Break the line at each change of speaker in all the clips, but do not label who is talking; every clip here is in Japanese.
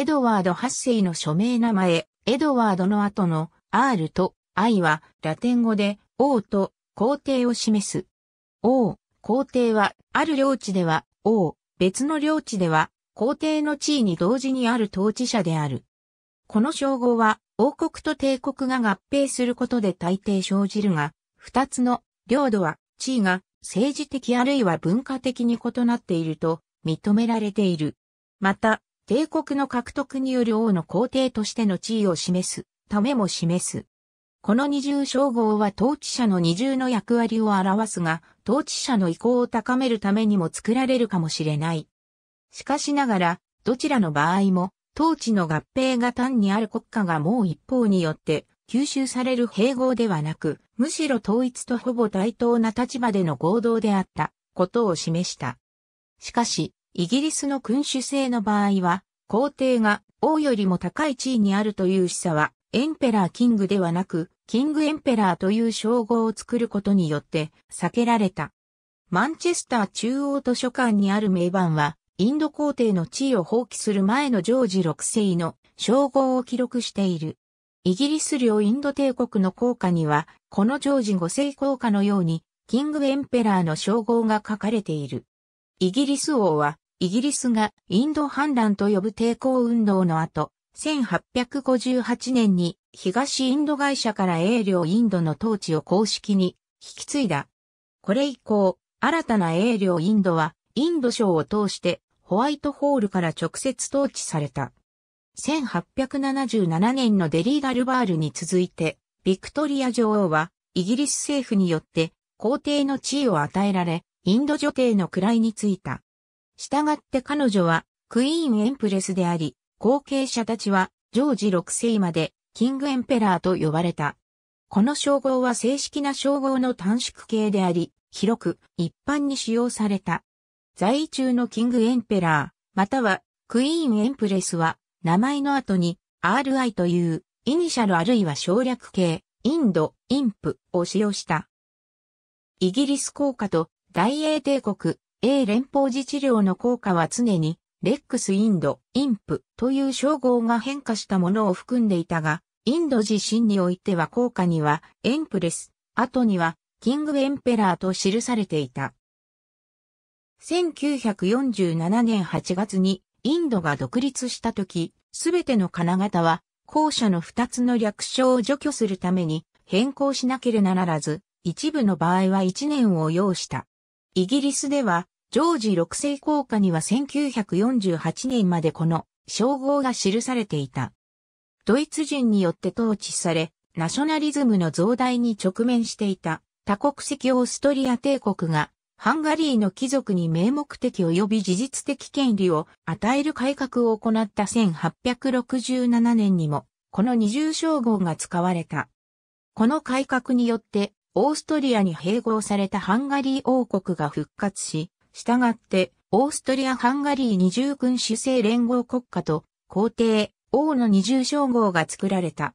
エドワード8世の署名名前、エドワードの後の R と I はラテン語で王と皇帝を示す。王、皇帝はある領地では王、別の領地では皇帝の地位に同時にある統治者である。この称号は王国と帝国が合併することで大抵生じるが、二つの領土は地位が政治的あるいは文化的に異なっていると認められている。また、帝国の獲得による王の皇帝としての地位を示す、ためも示す。この二重称号は統治者の二重の役割を表すが、統治者の意向を高めるためにも作られるかもしれない。しかしながら、どちらの場合も、統治の合併が単にある国家がもう一方によって吸収される併合ではなく、むしろ統一とほぼ対等な立場での合同であったことを示した。しかし、イギリスの君主制の場合は、皇帝が王よりも高い地位にあるという示唆は、エンペラーキングではなく、キングエンペラーという称号を作ることによって避けられた。マンチェスター中央図書館にある名版は、インド皇帝の地位を放棄する前のジョージ6世の称号を記録している。イギリス領インド帝国の効果には、このジョージ5世効果のように、キングエンペラーの称号が書かれている。イギリス王は、イギリスがインド反乱と呼ぶ抵抗運動の後、1858年に東インド会社から英領インドの統治を公式に引き継いだ。これ以降、新たな英領インドはインド省を通してホワイトホールから直接統治された。1877年のデリー・ダルバールに続いて、ビクトリア女王はイギリス政府によって皇帝の地位を与えられ、インド女帝の位についた。従って彼女はクイーンエンプレスであり、後継者たちはジョージ6世までキングエンペラーと呼ばれた。この称号は正式な称号の短縮形であり、広く一般に使用された。在位中のキングエンペラー、またはクイーンエンプレスは名前の後に RI というイニシャルあるいは省略形、インド、インプを使用した。イギリス効果と大英帝国、A 連邦自治領の効果は常に、レックスインド、インプという称号が変化したものを含んでいたが、インド自身においては効果には、エンプレス、後には、キングエンペラーと記されていた。1947年8月に、インドが独立した時、すべての金型は、後者の二つの略称を除去するために、変更しなければならず、一部の場合は1年を要した。イギリスでは、ジョージ6世公下には1948年までこの称号が記されていた。ドイツ人によって統治され、ナショナリズムの増大に直面していた多国籍オーストリア帝国が、ハンガリーの貴族に名目的及び事実的権利を与える改革を行った1867年にも、この二重称号が使われた。この改革によって、オーストリアに併合されたハンガリー王国が復活し、従って、オーストリア・ハンガリー二重君主制連合国家と、皇帝、王の二重称号が作られた。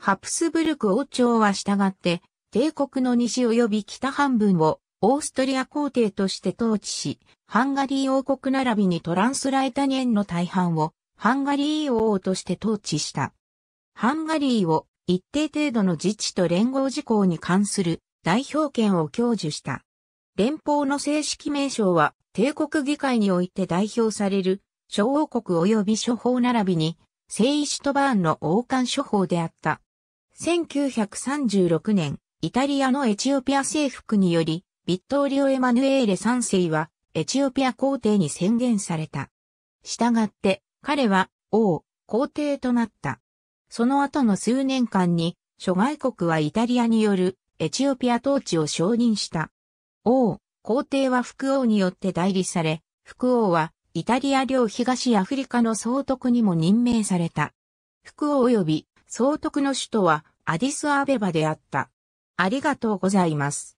ハプスブルク王朝は従って、帝国の西及び北半分をオーストリア皇帝として統治し、ハンガリー王国並びにトランスライタニエンの大半をハンガリー王として統治した。ハンガリーを一定程度の自治と連合事項に関する代表権を享受した。連邦の正式名称は帝国議会において代表される諸王国及び諸法並びに聖イシュトバーンの王冠諸法であった。1936年、イタリアのエチオピア征服により、ビットーリオ・エマヌエーレ3世はエチオピア皇帝に宣言された。したがって、彼は王、皇帝となった。その後の数年間に、諸外国はイタリアによるエチオピア統治を承認した。王、皇帝は副王によって代理され、副王はイタリア領東アフリカの総督にも任命された。副王及び総督の首都はアディスアベバであった。ありがとうございます。